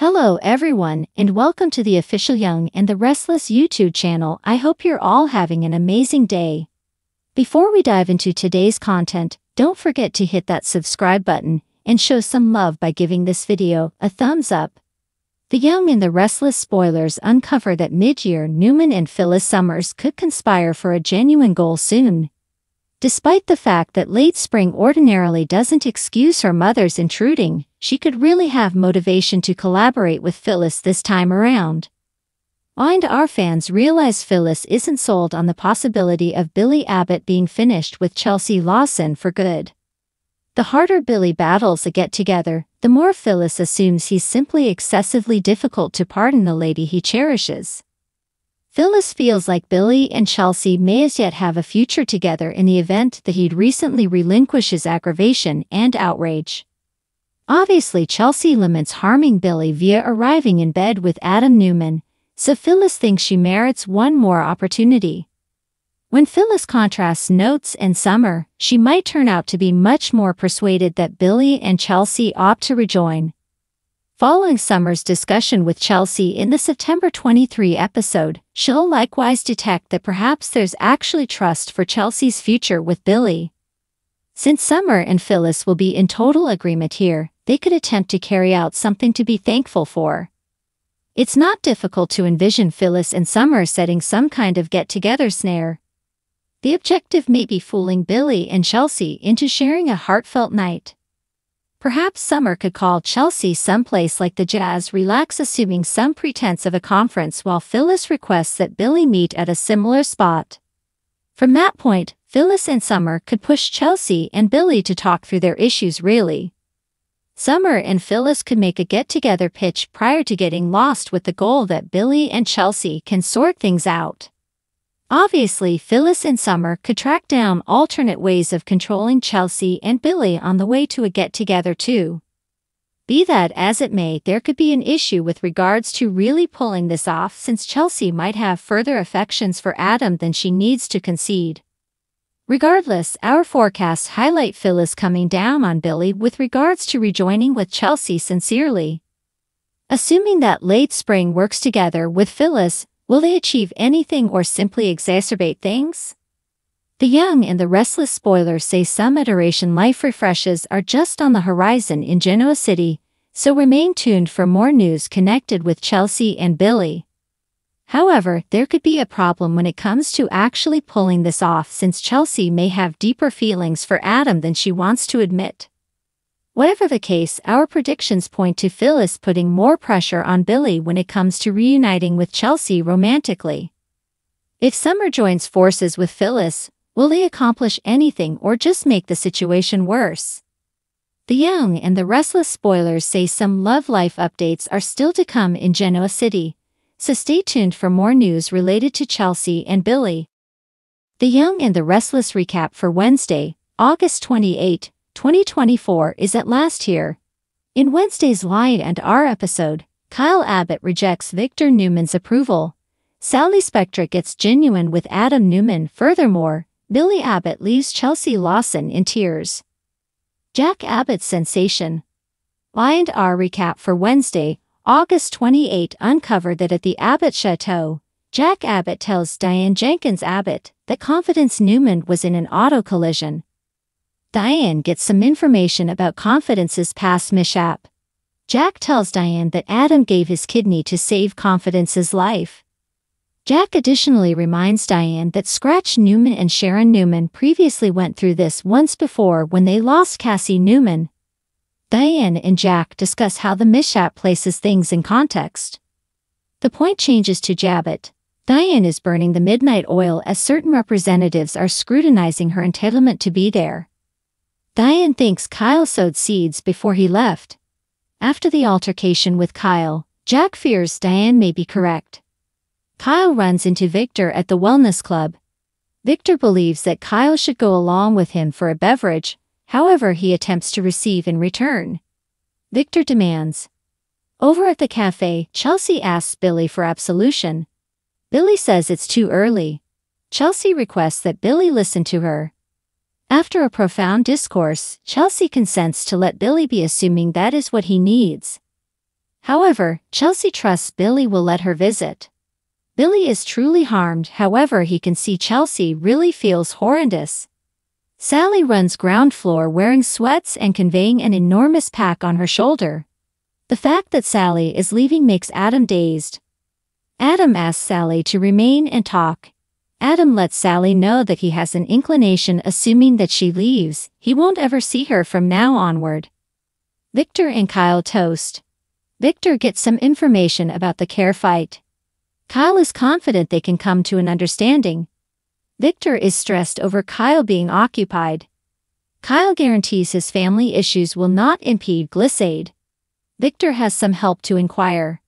Hello everyone and welcome to the official Young and the Restless YouTube channel. I hope you're all having an amazing day. Before we dive into today's content, don't forget to hit that subscribe button and show some love by giving this video a thumbs up. The Young and the Restless spoilers uncover that mid-year Newman and Phyllis Summers could conspire for a genuine goal soon, Despite the fact that late spring ordinarily doesn't excuse her mother's intruding, she could really have motivation to collaborate with Phyllis this time around. And our fans realize Phyllis isn't sold on the possibility of Billy Abbott being finished with Chelsea Lawson for good. The harder Billy battles a get-together, the more Phyllis assumes he's simply excessively difficult to pardon the lady he cherishes. Phyllis feels like Billy and Chelsea may as yet have a future together in the event that he'd recently relinquish his aggravation and outrage. Obviously, Chelsea laments harming Billy via arriving in bed with Adam Newman, so Phyllis thinks she merits one more opportunity. When Phyllis contrasts notes and Summer, she might turn out to be much more persuaded that Billy and Chelsea opt to rejoin, Following Summer's discussion with Chelsea in the September 23 episode, she'll likewise detect that perhaps there's actually trust for Chelsea's future with Billy. Since Summer and Phyllis will be in total agreement here, they could attempt to carry out something to be thankful for. It's not difficult to envision Phyllis and Summer setting some kind of get-together snare. The objective may be fooling Billy and Chelsea into sharing a heartfelt night. Perhaps Summer could call Chelsea someplace like the Jazz relax assuming some pretense of a conference while Phyllis requests that Billy meet at a similar spot. From that point, Phyllis and Summer could push Chelsea and Billy to talk through their issues really. Summer and Phyllis could make a get-together pitch prior to getting lost with the goal that Billy and Chelsea can sort things out. Obviously, Phyllis and Summer could track down alternate ways of controlling Chelsea and Billy on the way to a get-together too. Be that as it may, there could be an issue with regards to really pulling this off since Chelsea might have further affections for Adam than she needs to concede. Regardless, our forecasts highlight Phyllis coming down on Billy with regards to rejoining with Chelsea sincerely. Assuming that late spring works together with Phyllis, Will they achieve anything or simply exacerbate things? The young and the restless spoilers say some iteration life refreshes are just on the horizon in Genoa City, so remain tuned for more news connected with Chelsea and Billy. However, there could be a problem when it comes to actually pulling this off since Chelsea may have deeper feelings for Adam than she wants to admit. Whatever the case, our predictions point to Phyllis putting more pressure on Billy when it comes to reuniting with Chelsea romantically. If Summer joins forces with Phyllis, will they accomplish anything or just make the situation worse? The Young and the Restless spoilers say some love life updates are still to come in Genoa City, so stay tuned for more news related to Chelsea and Billy. The Young and the Restless recap for Wednesday, August 28, 2024 is at last here. In Wednesday's Lie and R episode, Kyle Abbott rejects Victor Newman's approval. Sally Spectre gets genuine with Adam Newman. Furthermore, Billy Abbott leaves Chelsea Lawson in tears. Jack Abbott's sensation. Lie and R recap for Wednesday, August 28 uncovered that at the Abbott Chateau, Jack Abbott tells Diane Jenkins Abbott that confidence Newman was in an auto collision Diane gets some information about Confidence's past mishap. Jack tells Diane that Adam gave his kidney to save Confidence's life. Jack additionally reminds Diane that Scratch Newman and Sharon Newman previously went through this once before when they lost Cassie Newman. Diane and Jack discuss how the mishap places things in context. The point changes to Jabot. Diane is burning the midnight oil as certain representatives are scrutinizing her entitlement to be there. Diane thinks Kyle sowed seeds before he left. After the altercation with Kyle, Jack fears Diane may be correct. Kyle runs into Victor at the wellness club. Victor believes that Kyle should go along with him for a beverage, however he attempts to receive in return. Victor demands. Over at the cafe, Chelsea asks Billy for absolution. Billy says it's too early. Chelsea requests that Billy listen to her, after a profound discourse, Chelsea consents to let Billy be assuming that is what he needs. However, Chelsea trusts Billy will let her visit. Billy is truly harmed, however he can see Chelsea really feels horrendous. Sally runs ground floor wearing sweats and conveying an enormous pack on her shoulder. The fact that Sally is leaving makes Adam dazed. Adam asks Sally to remain and talk, Adam lets Sally know that he has an inclination assuming that she leaves, he won't ever see her from now onward. Victor and Kyle toast. Victor gets some information about the care fight. Kyle is confident they can come to an understanding. Victor is stressed over Kyle being occupied. Kyle guarantees his family issues will not impede Glissade. Victor has some help to inquire.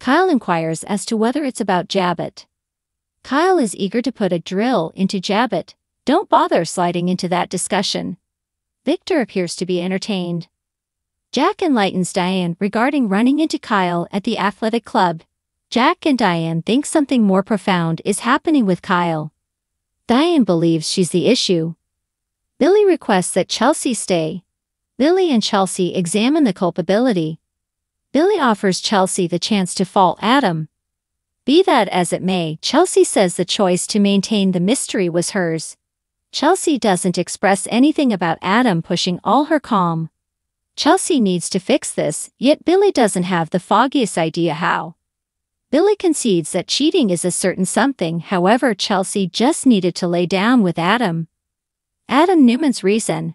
Kyle inquires as to whether it's about Jabbit. Kyle is eager to put a drill into Jabot. Don't bother sliding into that discussion. Victor appears to be entertained. Jack enlightens Diane regarding running into Kyle at the athletic club. Jack and Diane think something more profound is happening with Kyle. Diane believes she's the issue. Billy requests that Chelsea stay. Billy and Chelsea examine the culpability. Billy offers Chelsea the chance to fault Adam. Be that as it may, Chelsea says the choice to maintain the mystery was hers. Chelsea doesn't express anything about Adam pushing all her calm. Chelsea needs to fix this, yet Billy doesn't have the foggiest idea how. Billy concedes that cheating is a certain something, however Chelsea just needed to lay down with Adam. Adam Newman's reason.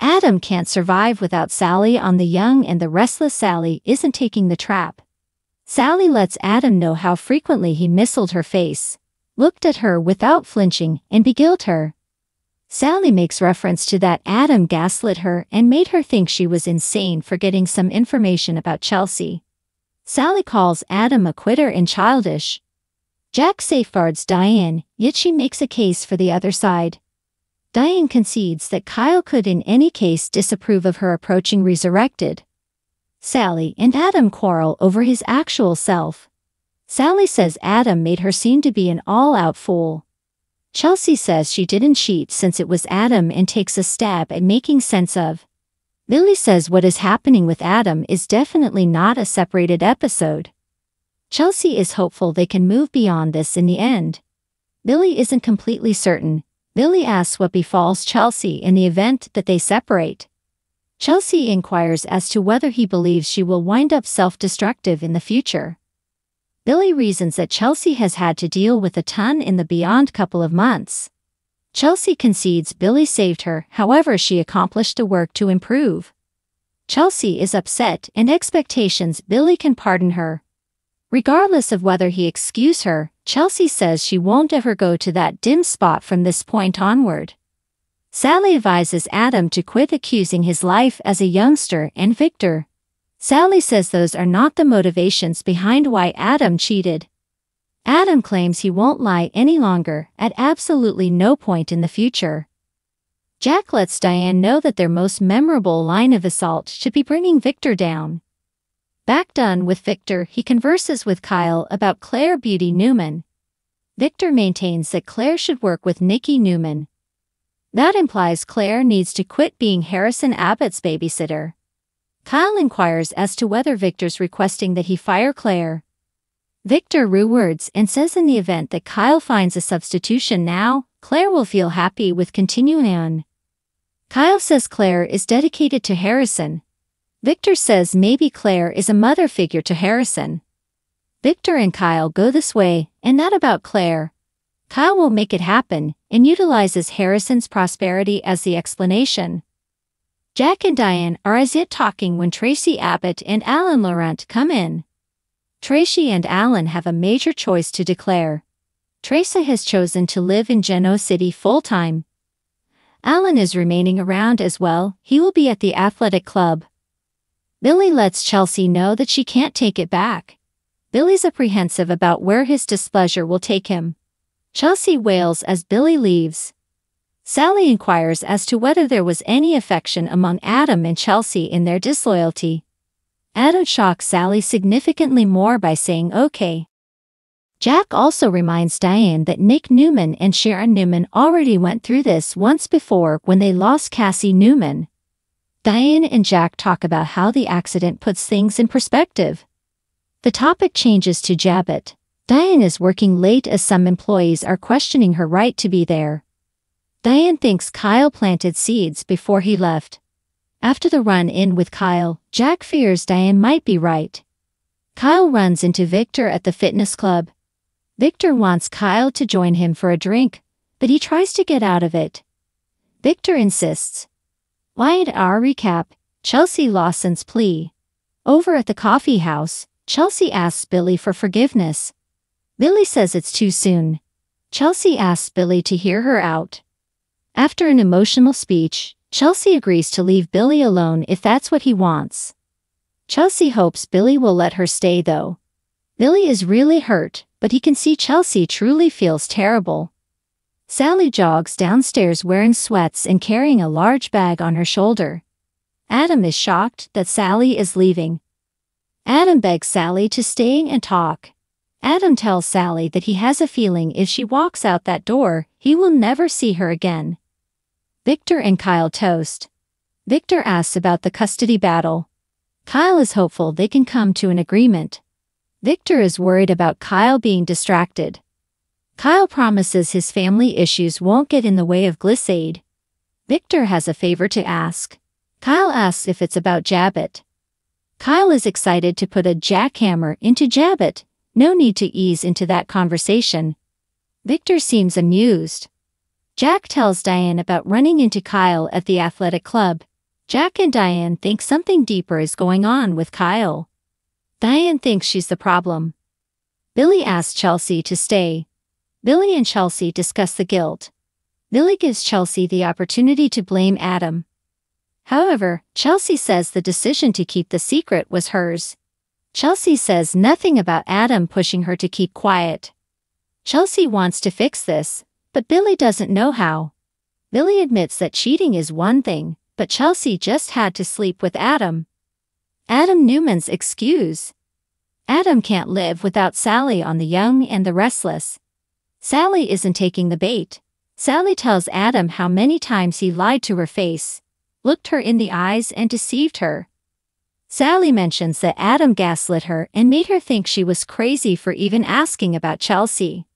Adam can't survive without Sally on the young and the restless Sally isn't taking the trap. Sally lets Adam know how frequently he missiled her face, looked at her without flinching, and beguiled her. Sally makes reference to that Adam gaslit her and made her think she was insane for getting some information about Chelsea. Sally calls Adam a quitter and childish. Jack safeguards Diane, yet she makes a case for the other side. Diane concedes that Kyle could in any case disapprove of her approaching Resurrected, Sally and Adam quarrel over his actual self. Sally says Adam made her seem to be an all-out fool. Chelsea says she didn't cheat since it was Adam and takes a stab at making sense of. Billy says what is happening with Adam is definitely not a separated episode. Chelsea is hopeful they can move beyond this in the end. Billy isn't completely certain. Billy asks what befalls Chelsea in the event that they separate. Chelsea inquires as to whether he believes she will wind up self-destructive in the future. Billy reasons that Chelsea has had to deal with a ton in the beyond couple of months. Chelsea concedes Billy saved her, however she accomplished the work to improve. Chelsea is upset and expectations Billy can pardon her. Regardless of whether he excuse her, Chelsea says she won't ever go to that dim spot from this point onward. Sally advises Adam to quit accusing his life as a youngster and Victor. Sally says those are not the motivations behind why Adam cheated. Adam claims he won't lie any longer at absolutely no point in the future. Jack lets Diane know that their most memorable line of assault should be bringing Victor down. Back done with Victor, he converses with Kyle about Claire Beauty Newman. Victor maintains that Claire should work with Nikki Newman, that implies Claire needs to quit being Harrison Abbott's babysitter. Kyle inquires as to whether Victor's requesting that he fire Claire. Victor rewords and says in the event that Kyle finds a substitution now, Claire will feel happy with continuing on. Kyle says Claire is dedicated to Harrison. Victor says maybe Claire is a mother figure to Harrison. Victor and Kyle go this way, and not about Claire, Kyle will make it happen and utilizes Harrison's prosperity as the explanation. Jack and Diane are as yet talking when Tracy Abbott and Alan Laurent come in. Tracy and Alan have a major choice to declare. Tracy has chosen to live in Geno City full-time. Alan is remaining around as well, he will be at the athletic club. Billy lets Chelsea know that she can't take it back. Billy's apprehensive about where his displeasure will take him. Chelsea wails as Billy leaves. Sally inquires as to whether there was any affection among Adam and Chelsea in their disloyalty. Adam shocks Sally significantly more by saying okay. Jack also reminds Diane that Nick Newman and Sharon Newman already went through this once before when they lost Cassie Newman. Diane and Jack talk about how the accident puts things in perspective. The topic changes to Jabbit, Diane is working late as some employees are questioning her right to be there. Diane thinks Kyle planted seeds before he left. After the run-in with Kyle, Jack fears Diane might be right. Kyle runs into Victor at the fitness club. Victor wants Kyle to join him for a drink, but he tries to get out of it. Victor insists. Why R recap, Chelsea Lawson's plea. Over at the coffee house, Chelsea asks Billy for forgiveness. Billy says it's too soon. Chelsea asks Billy to hear her out. After an emotional speech, Chelsea agrees to leave Billy alone if that's what he wants. Chelsea hopes Billy will let her stay though. Billy is really hurt, but he can see Chelsea truly feels terrible. Sally jogs downstairs wearing sweats and carrying a large bag on her shoulder. Adam is shocked that Sally is leaving. Adam begs Sally to stay and talk, Adam tells Sally that he has a feeling if she walks out that door, he will never see her again. Victor and Kyle toast. Victor asks about the custody battle. Kyle is hopeful they can come to an agreement. Victor is worried about Kyle being distracted. Kyle promises his family issues won't get in the way of Glissade. Victor has a favor to ask. Kyle asks if it's about Jabbit. Kyle is excited to put a jackhammer into Jabbit no need to ease into that conversation. Victor seems amused. Jack tells Diane about running into Kyle at the athletic club. Jack and Diane think something deeper is going on with Kyle. Diane thinks she's the problem. Billy asks Chelsea to stay. Billy and Chelsea discuss the guilt. Billy gives Chelsea the opportunity to blame Adam. However, Chelsea says the decision to keep the secret was hers. Chelsea says nothing about Adam pushing her to keep quiet. Chelsea wants to fix this, but Billy doesn't know how. Billy admits that cheating is one thing, but Chelsea just had to sleep with Adam. Adam Newman's excuse. Adam can't live without Sally on the young and the restless. Sally isn't taking the bait. Sally tells Adam how many times he lied to her face, looked her in the eyes and deceived her, Sally mentions that Adam gaslit her and made her think she was crazy for even asking about Chelsea.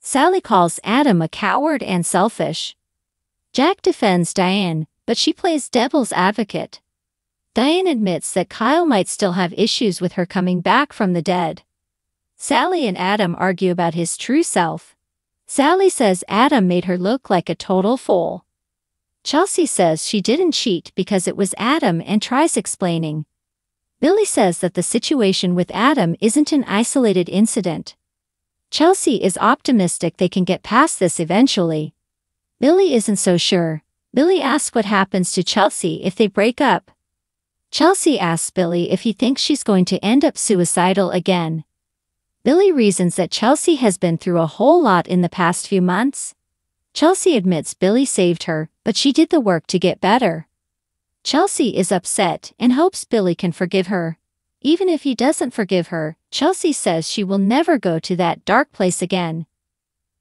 Sally calls Adam a coward and selfish. Jack defends Diane, but she plays devil's advocate. Diane admits that Kyle might still have issues with her coming back from the dead. Sally and Adam argue about his true self. Sally says Adam made her look like a total fool. Chelsea says she didn't cheat because it was Adam and tries explaining, Billy says that the situation with Adam isn't an isolated incident. Chelsea is optimistic they can get past this eventually. Billy isn't so sure. Billy asks what happens to Chelsea if they break up. Chelsea asks Billy if he thinks she's going to end up suicidal again. Billy reasons that Chelsea has been through a whole lot in the past few months. Chelsea admits Billy saved her, but she did the work to get better. Chelsea is upset and hopes Billy can forgive her. Even if he doesn't forgive her, Chelsea says she will never go to that dark place again.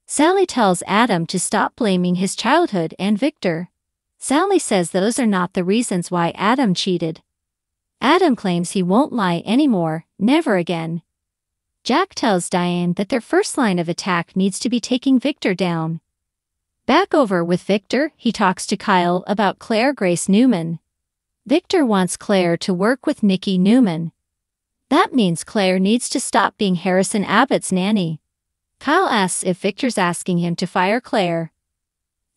Sally tells Adam to stop blaming his childhood and Victor. Sally says those are not the reasons why Adam cheated. Adam claims he won't lie anymore, never again. Jack tells Diane that their first line of attack needs to be taking Victor down. Back over with Victor, he talks to Kyle about Claire Grace Newman. Victor wants Claire to work with Nikki Newman. That means Claire needs to stop being Harrison Abbott's nanny. Kyle asks if Victor's asking him to fire Claire.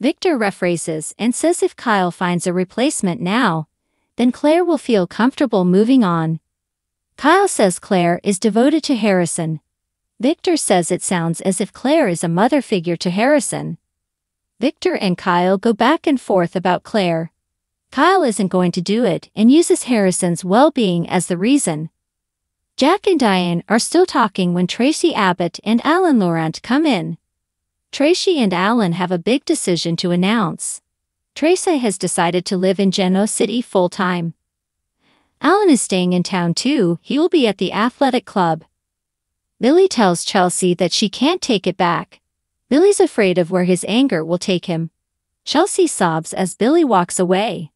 Victor rephrases and says if Kyle finds a replacement now, then Claire will feel comfortable moving on. Kyle says Claire is devoted to Harrison. Victor says it sounds as if Claire is a mother figure to Harrison. Victor and Kyle go back and forth about Claire. Kyle isn't going to do it and uses Harrison's well-being as the reason. Jack and Diane are still talking when Tracy Abbott and Alan Laurent come in. Tracy and Alan have a big decision to announce. Tracy has decided to live in Geno City full-time. Alan is staying in town too, he will be at the athletic club. Billy tells Chelsea that she can't take it back. Billy's afraid of where his anger will take him. Chelsea sobs as Billy walks away.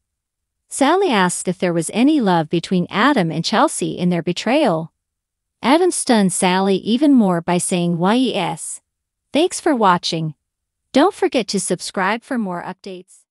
Sally asked if there was any love between Adam and Chelsea in their betrayal. Adam stunned Sally even more by saying YES. Thanks for watching. Don't forget to subscribe for more updates.